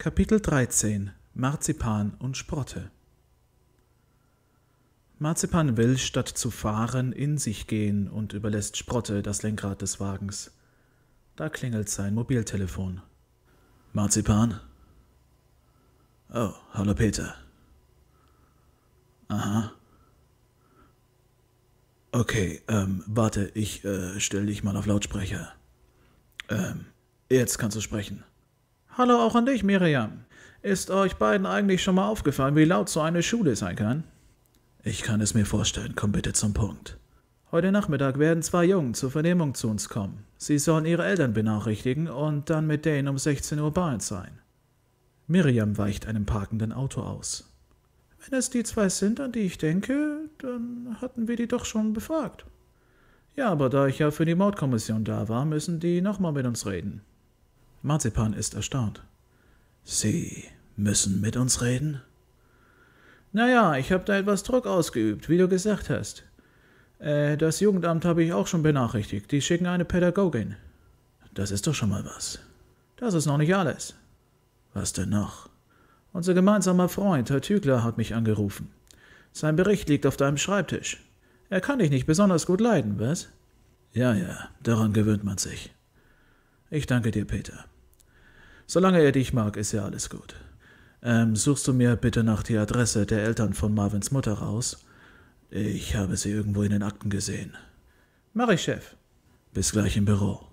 Kapitel 13 Marzipan und Sprotte Marzipan will, statt zu fahren, in sich gehen und überlässt Sprotte das Lenkrad des Wagens. Da klingelt sein Mobiltelefon. Marzipan? Oh, hallo Peter. Aha. Okay, ähm, warte, ich äh, stell dich mal auf Lautsprecher. Ähm, jetzt kannst du sprechen. Hallo auch an dich, Miriam. Ist euch beiden eigentlich schon mal aufgefallen, wie laut so eine Schule sein kann? Ich kann es mir vorstellen, komm bitte zum Punkt. Heute Nachmittag werden zwei Jungen zur Vernehmung zu uns kommen. Sie sollen ihre Eltern benachrichtigen und dann mit denen um 16 Uhr bei uns sein. Miriam weicht einem parkenden Auto aus. Wenn es die zwei sind, an die ich denke, dann hatten wir die doch schon befragt. Ja, aber da ich ja für die Mordkommission da war, müssen die nochmal mit uns reden. Marzipan ist erstaunt. Sie müssen mit uns reden? Naja, ich habe da etwas Druck ausgeübt, wie du gesagt hast. Äh, das Jugendamt habe ich auch schon benachrichtigt. Die schicken eine Pädagogin. Das ist doch schon mal was. Das ist noch nicht alles. Was denn noch? Unser gemeinsamer Freund, Herr Tügler, hat mich angerufen. Sein Bericht liegt auf deinem Schreibtisch. Er kann dich nicht besonders gut leiden, was? Ja, ja, daran gewöhnt man sich. Ich danke dir, Peter. Solange er dich mag, ist ja alles gut. Ähm, suchst du mir bitte nach die Adresse der Eltern von Marvins Mutter raus? Ich habe sie irgendwo in den Akten gesehen. Mach ich, Chef. Bis gleich im Büro.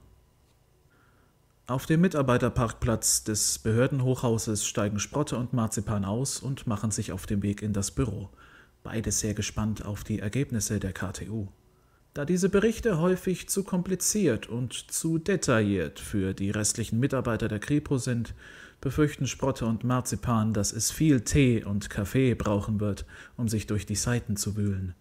Auf dem Mitarbeiterparkplatz des Behördenhochhauses steigen Sprotte und Marzipan aus und machen sich auf den Weg in das Büro, beide sehr gespannt auf die Ergebnisse der KTU da diese Berichte häufig zu kompliziert und zu detailliert für die restlichen Mitarbeiter der Kripo sind, befürchten Sprotte und Marzipan, dass es viel Tee und Kaffee brauchen wird, um sich durch die Seiten zu wühlen.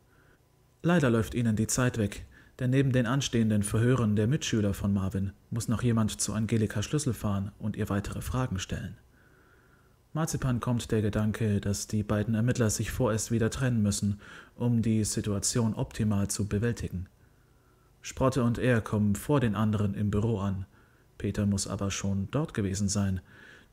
Leider läuft ihnen die Zeit weg, denn neben den anstehenden Verhören der Mitschüler von Marvin muss noch jemand zu Angelika Schlüssel fahren und ihr weitere Fragen stellen. Marzipan kommt der Gedanke, dass die beiden Ermittler sich vorerst wieder trennen müssen, um die Situation optimal zu bewältigen. Sprotte und er kommen vor den anderen im Büro an. Peter muss aber schon dort gewesen sein,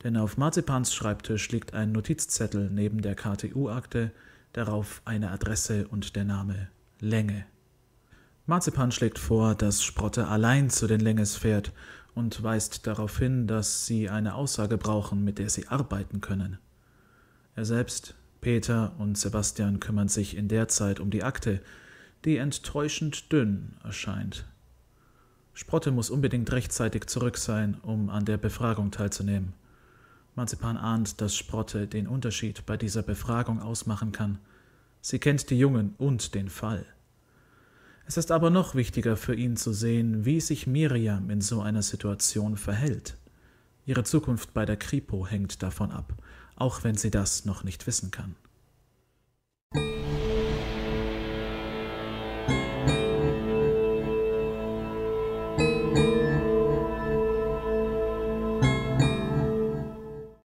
denn auf Marzipans Schreibtisch liegt ein Notizzettel neben der KTU-Akte, darauf eine Adresse und der Name Länge. Marzipan schlägt vor, dass Sprotte allein zu den Länges fährt und weist darauf hin, dass sie eine Aussage brauchen, mit der sie arbeiten können. Er selbst, Peter und Sebastian kümmern sich in der Zeit um die Akte, die enttäuschend dünn erscheint. Sprotte muss unbedingt rechtzeitig zurück sein, um an der Befragung teilzunehmen. Marzipan ahnt, dass Sprotte den Unterschied bei dieser Befragung ausmachen kann. Sie kennt die Jungen und den Fall. Es ist aber noch wichtiger für ihn zu sehen, wie sich Miriam in so einer Situation verhält. Ihre Zukunft bei der Kripo hängt davon ab, auch wenn sie das noch nicht wissen kann.